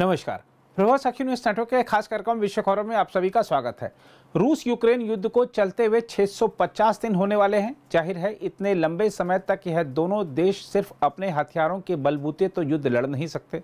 नमस्कार प्रभा अखिल news network के खास कार्यक्रम विश्व खबरों में आप सभी का स्वागत है रूस यूक्रेन युद्ध को चलते हुए 650 दिन होने वाले हैं जाहिर है इतने लंबे समय तक यह दोनों देश सिर्फ अपने हथियारों के बलबूते तो युद्ध लड़ नहीं सकते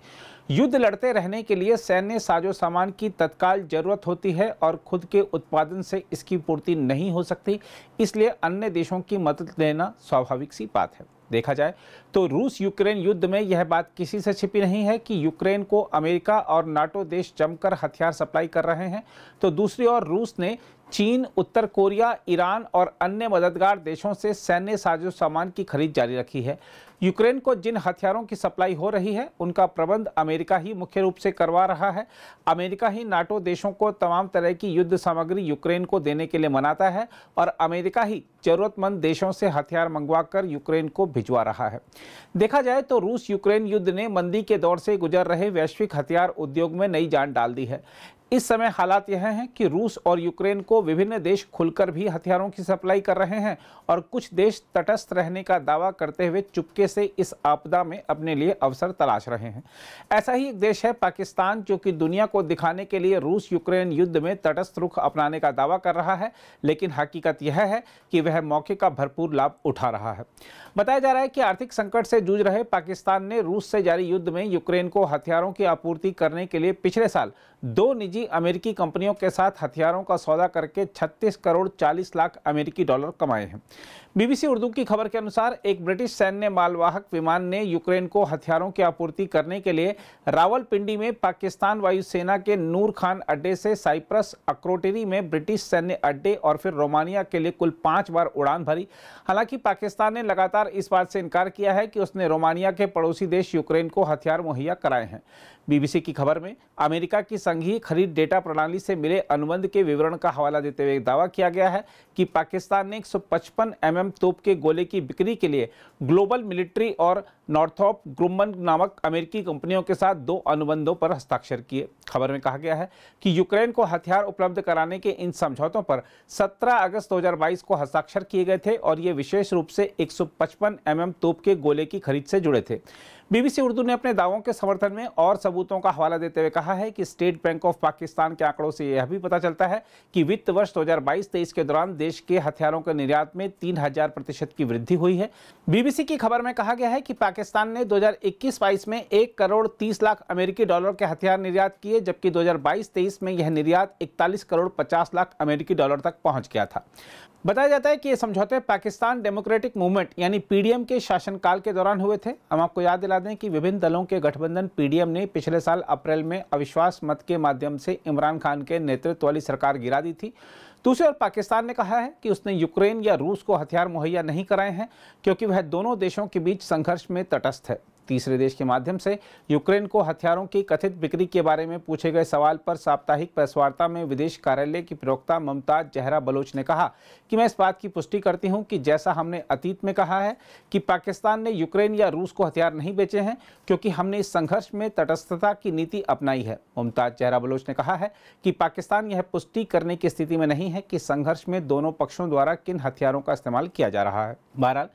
युद्ध लड़ते रहने के लिए सैन्य साजो सामान की तत्काल जरूरत होती है और खुद के उत्पादन से इसकी पूर्ति नहीं हो सकती इसलिए अन्य देशों की मदद लेना स्वाभाविक सी बात है देखा जाए तो रूस यूक्रेन युद्ध में यह बात किसी से छिपी नहीं है कि यूक्रेन को अमेरिका और नाटो देश जमकर हथियार सप्लाई कर रहे हैं तो दूसरी ओर रूस ने चीन उत्तर कोरिया ईरान और अन्य मददगार देशों से सैन्य साजो सामान की खरीद जारी रखी है यूक्रेन को जिन हथियारों की सप्लाई हो रही है उनका प्रबंध अमेरिका ही मुख्य रूप से करवा रहा है अमेरिका ही नाटो देशों को तमाम तरह की युद्ध सामग्री यूक्रेन को देने के लिए मनाता है और अमेरिका ही जरूरतमंद देशों से हथियार मंगवा कर यूक्रेन को भिजवा रहा है देखा जाए तो रूस यूक्रेन युद्ध ने मंदी के दौर से गुजर रहे वैश्विक हथियार उद्योग में नई जान डाल दी है इस समय हालात यह हैं कि रूस और यूक्रेन को विभिन्न देश खुलकर भी हथियारों की सप्लाई कर रहे हैं और कुछ देश तटस्थ रहने का दावा करते हुए चुपके से इस आपदा में अपने लिए अवसर तलाश रहे हैं ऐसा ही एक देश है पाकिस्तान जो कि दुनिया को दिखाने के लिए रूस यूक्रेन युद्ध में तटस्थ रुख अपनाने का दावा कर रहा है लेकिन हकीकत यह है कि वह मौके का भरपूर लाभ उठा रहा है बताया जा रहा है कि आर्थिक संकट से जूझ रहे पाकिस्तान ने रूस से जारी युद्ध में यूक्रेन को हथियारों की आपूर्ति करने के लिए पिछले साल दो निजी की अमेरिकी कंपनियों के साथ हथियारों का सौदा करके 36 करोड़ 40 लाख अमेरिकी डॉलर कमाए हैं बीबीसी उर्दू की खबर के अनुसार एक ब्रिटिश सैन्य मालवाहक विमान ने यूक्रेन को हथियारों की आपूर्ति करने के लिए रावलपिंडी में पाकिस्तान वायुसेना के नूर खान अड्डे से साइप्रस अक्रोटेरी में ब्रिटिश सैन्य अड्डे और फिर रोमानिया के लिए कुल पाँच बार उड़ान भरी हालांकि पाकिस्तान ने लगातार इस बात से इनकार किया है कि उसने रोमानिया के पड़ोसी देश यूक्रेन को हथियार मुहैया कराए हैं बीबीसी की खबर में अमेरिका की संघीय खरीद खरीद डेटा प्रणाली से मिले अनुबंध के विवरण का हवाला देते हुए दावा किया गया है कि पाकिस्तान ने 155 एमएम तोप के गोले की बिक्री के लिए ग्लोबल मिलिट्री और नॉर्थॉप ग्रुमन नामक अमेरिकी कंपनियों के साथ दो अनुबंधों पर हस्ताक्षर किए खबर में कहा गया है कि यूक्रेन को हथियार उपलब्ध कराने के इन समझौतों पर 17 अगस्त 2022 को हस्ताक्षर किए गए थे और ये विशेष रूप से 155 सौ एमएम तोप के गोले की खरीद से जुड़े थे बीबीसी उर्दू ने अपने दावों के समर्थन में और सबूतों का हवाला देते हुए कहा है कि स्टेट बैंक ऑफ पाकिस्तान के आंकड़ों से यह भी पता चलता है कि वित्त वर्ष 2022-23 के दौरान देश के हथियारों के निर्यात में 3000 प्रतिशत की वृद्धि हुई है बीबीसी की खबर में कहा गया है कि पाकिस्तान ने 2021-22 में एक करोड़ 30 लाख अमेरिकी डॉलर के हथियार निर्यात किए जबकि 2022-23 में यह निर्यात 41 करोड़ 50 लाख अमेरिकी डॉलर तक पहुंच गया था बताया जाता है कि ये समझौते पाकिस्तान डेमोक्रेटिक मूवमेंट यानी पीडीएम के शासनकाल के दौरान हुए थे हम आपको याद दिला दें कि विभिन्न दलों के गठबंधन पीडीएम ने पिछले साल अप्रैल में अविश्वास मत के माध्यम से इमरान खान के नेतृत्व वाली सरकार गिरा दी थी दूसरी ओर पाकिस्तान ने कहा है कि उसने यूक्रेन या रूस को हथियार मुहैया नहीं कराए हैं क्योंकि वह दोनों देशों के बीच संघर्ष में तटस्थ है तीसरे देश के माध्यम से यूक्रेन को हथियारों की कथित बिक्री के बारे में पूछे गए सवाल पर साप्ताहिक प्रेसवार्ता में विदेश कार्यालय की प्रवक्ता ममताज जहरा बलोच ने कहा कि मैं इस बात की पुष्टि करती हूं कि जैसा हमने अतीत में कहा है कि पाकिस्तान ने यूक्रेन या रूस को हथियार नहीं बेचे हैं क्योंकि हमने इस संघर्ष में तटस्थता की नीति अपनाई है मुमताज जहरा बलोच ने कहा है कि पाकिस्तान यह पुष्टि करने की स्थिति में नहीं है कि संघर्ष में दोनों पक्षों द्वारा किन हथियारों का इस्तेमाल किया जा रहा है बहरहाल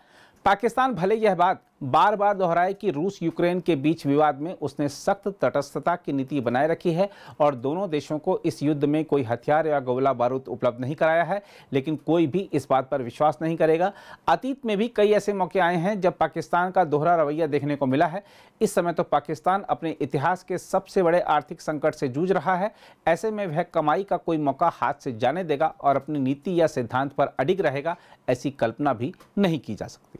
पाकिस्तान भले यह बात बार बार दोहराए कि रूस यूक्रेन के बीच विवाद में उसने सख्त तटस्थता की नीति बनाए रखी है और दोनों देशों को इस युद्ध में कोई हथियार या गोला बारूद उपलब्ध नहीं कराया है लेकिन कोई भी इस बात पर विश्वास नहीं करेगा अतीत में भी कई ऐसे मौके आए हैं जब पाकिस्तान का दोहरा रवैया देखने को मिला है इस समय तो पाकिस्तान अपने इतिहास के सबसे बड़े आर्थिक संकट से जूझ रहा है ऐसे में वह कमाई का कोई मौका हाथ से जाने देगा और अपनी नीति या सिद्धांत पर अडिग रहेगा ऐसी कल्पना भी नहीं की जा सकती